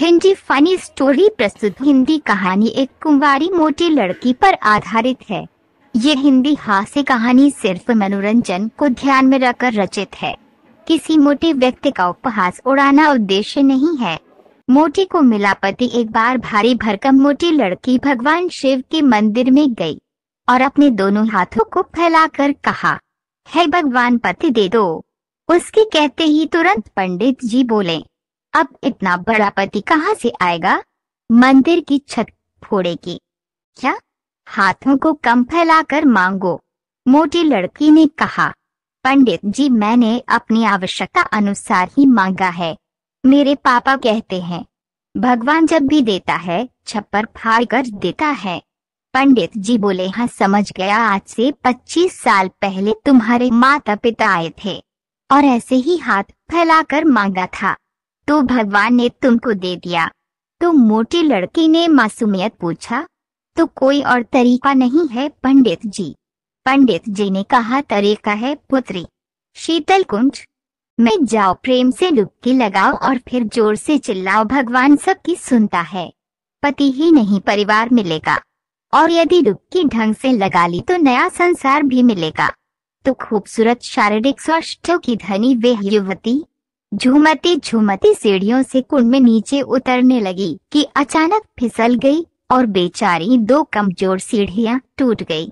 Hindi funny story प्रस्तुत हिंदी कहानी एक कुंवारी मोटी लड़की पर आधारित है ये हिंदी हास्य कहानी सिर्फ मनोरंजन को ध्यान में रखकर रचित है किसी मोटे व्यक्ति का उपहास उड़ाना उद्देश्य नहीं है मोटी को मिला पति एक बार भारी भरकम मोटी लड़की भगवान शिव के मंदिर में गई और अपने दोनों हाथों को फैलाकर कहा है भगवान पति दे दो उसके कहते ही तुरंत पंडित जी बोले अब इतना बड़ा पति कहाँ से आएगा मंदिर की छत फोड़ेगी क्या हाथों को कम फैलाकर मांगो मोटी लड़की ने कहा पंडित जी मैंने अपनी आवश्यकता अनुसार ही मांगा है मेरे पापा कहते हैं भगवान जब भी देता है छप्पर फाड़ कर देता है पंडित जी बोले हाँ समझ गया आज से 25 साल पहले तुम्हारे माता पिता आए थे और ऐसे ही हाथ फैलाकर मांगा था तो भगवान ने तुमको दे दिया तो मोटी लड़की ने मासूमियत पूछा तो कोई और तरीका नहीं है पंडित जी पंडित जी ने कहा तरीका है पुत्री शीतल कुंज में जाओ प्रेम से डुबकी लगाओ और फिर जोर से चिल्लाओ भगवान सबकी सुनता है पति ही नहीं परिवार मिलेगा और यदि डुबकी ढंग से लगा ली तो नया संसार भी मिलेगा तो खूबसूरत शारीरिक स्वास्थ्य की धनी वे युवती झूमती झूमती सीढ़ियों से कुंड में नीचे उतरने लगी कि अचानक फिसल गई और बेचारी दो कमजोर सीढ़ियां टूट गई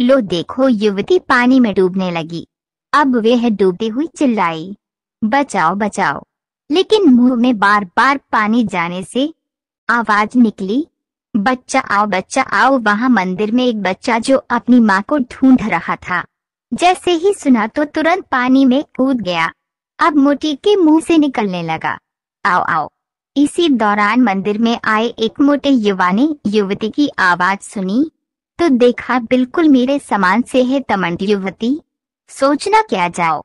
लो देखो युवती पानी में डूबने लगी अब वह डूबती हुई चिल्लाई बचाओ बचाओ लेकिन मुंह में बार बार पानी जाने से आवाज निकली बच्चा आओ बच्चा आओ वहाँ मंदिर में एक बच्चा जो अपनी माँ को ढूंढ रहा था जैसे ही सुना तो तुरंत पानी में कूद गया अब मोटी के मुंह से निकलने लगा आओ आओ इसी दौरान मंदिर में आए एक मोटे युवा ने युवती की आवाज सुनी तो देखा बिल्कुल मेरे समान से है तमंड युवती सोचना क्या जाओ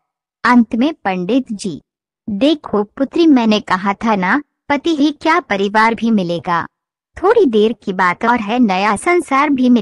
अंत में पंडित जी देखो पुत्री मैंने कहा था ना पति ही क्या परिवार भी मिलेगा थोड़ी देर की बात और है नया संसार भी मिले